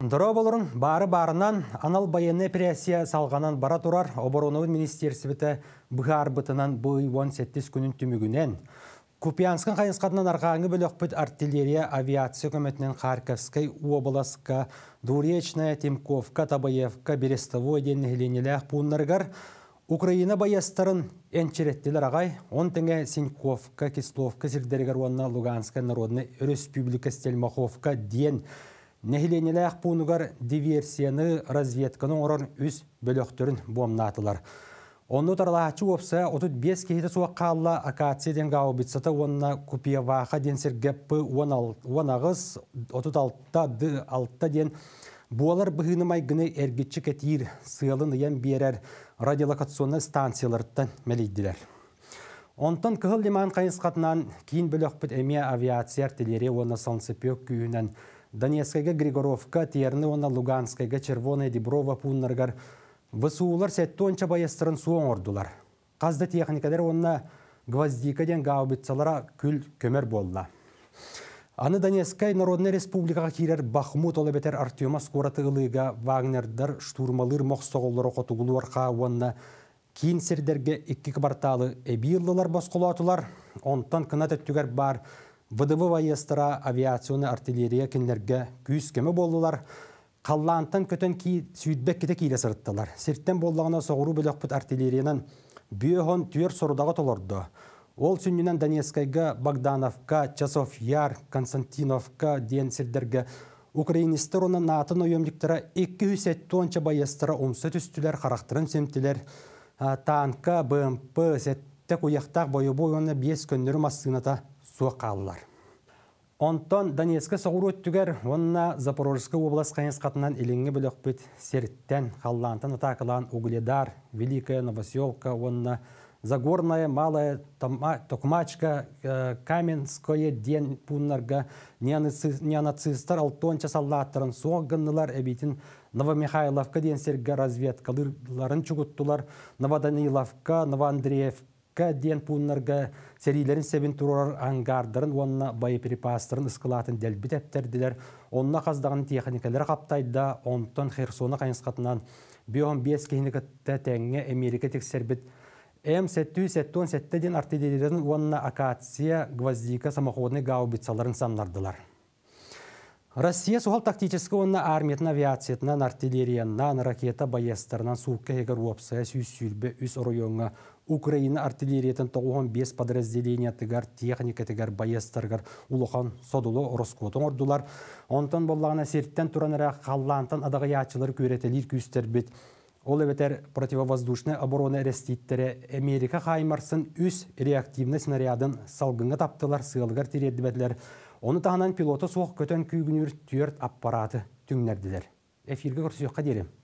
Дұра болырын бары барынан анал баяны пресия салғанан бара турар обороновын министерсібіті бұғар бұтынан бұй 17 күнін түмігінен. Купянскан қайынсқатынан арқаңы бөліқпіт артиллерия авиация көметінен Харьковскай Обласқа, Дуречная, Тимковка, Табаевка, Берестовой ден ғеленелі Украина баястарын әнчереттілер ағай, он тіңе Синьковка, Кисловка, Зердергар, Луганская народны республика Стельмаховка ден Нәхиленеләк пунугар диверсияны разведканы орын үз бөлөктөрін бомнатылар. Онны тарлахачы опса 35 кейті суаққалла акацияден гаубицаты онына купиеваха денсер гэппі 16-ағыз 36-ды ден буалар бұхынымай гыны әргетчі кәтейір сыялын ең берер радиолокационны станцияларыттан мәлейділер. Онтан кығыл лиман қайынсқатынан кейін бөлөкпіт әме авиация артилерия оны саңсыпек күйінен Донецкайга Григоровка, Терны, Луганскайга, Червоная, Деброва, Пуннаргар. Высуулар сеттонча баястырын суон ордулар. Қазды техникадер онна гвоздикаден гаубитсалара күл көмер болла. Аны Донецкай Народный Республикаға кирер Бахмут олабетер Артема Скораты ылыга Вагнердар штурмалыр моқсоғылары қотуғылуарқа онна кейін сердерге екі кварталы эбиллылар онтан кынат түгер бар – ВДВ воестыра авиационы артиллерия кенлерге күйіс кемі болдылар. Қаллантын көтін ки сүйдбек кете кейлі сырыттылар. Серттен болдағына соғыру бөліқпіт артиллерияның бүйіхін түйер сорудағы толорды. Ол сүнінен Донецкайға, Богдановка, Часов Яр, Константиновка ден сердерге Украинистер оны натын ойымдіктері 200 тонча байестыра 17 үстілер, характырын семтілер, танка, БМП, тек уяқтақ бойы оны бес көннөрүм ассыыната қалылар. Онтон Донецкі соғыру өттігер, онына Запорожскі облас әліңі еленгі бөліқпет серттен қаллантын атақылан Угледар, Великая Новоселка, онна Загорная, Малая, Токмачка, э, Каменское, Ден Пуннарға, неонацистар алтонча Салаттарын, соғыннылар әбейтін Новомихайловка денсерге разведкалырларын Чугуттулар, Новоданиловка, Новоандреевка, ден пуннарга сәрилерін сәбін тұрар аңгардарын онна боеприпастарын ұсқылатын дәлбіт әптерділер. Онна қаздаған техникалар қаптайда онтон Херсоны қайынсқатынан бион 5 кейінікітті тәңе Америка тексербіт. М-717 ден артиллерияның онна акация, гвоздика, самоходный гаубицаларын самнардылар. Россия сухал тактического на на авиациятынан, нан ракета боестарынан суыққа егер уапсая сүйіз сүйілбе үс Украина артиллериятын тоғуған бес подразделения тігар, техника тігар, боестаргар улыған содулы ұрыскотын ордулар. Онтан боллағына серттен қаллантын қаллантан ячылар көретелер күстер бет ол әбетер противовоздушная оборона реститтере Америка хаймарсын үс реактивны снарядын салгынга таптылар сыылгар бәділер. Оны тағынан пилоты соқ көтен күйгінір түйерт аппараты түңнерділер. Эфирге жоққа дерем.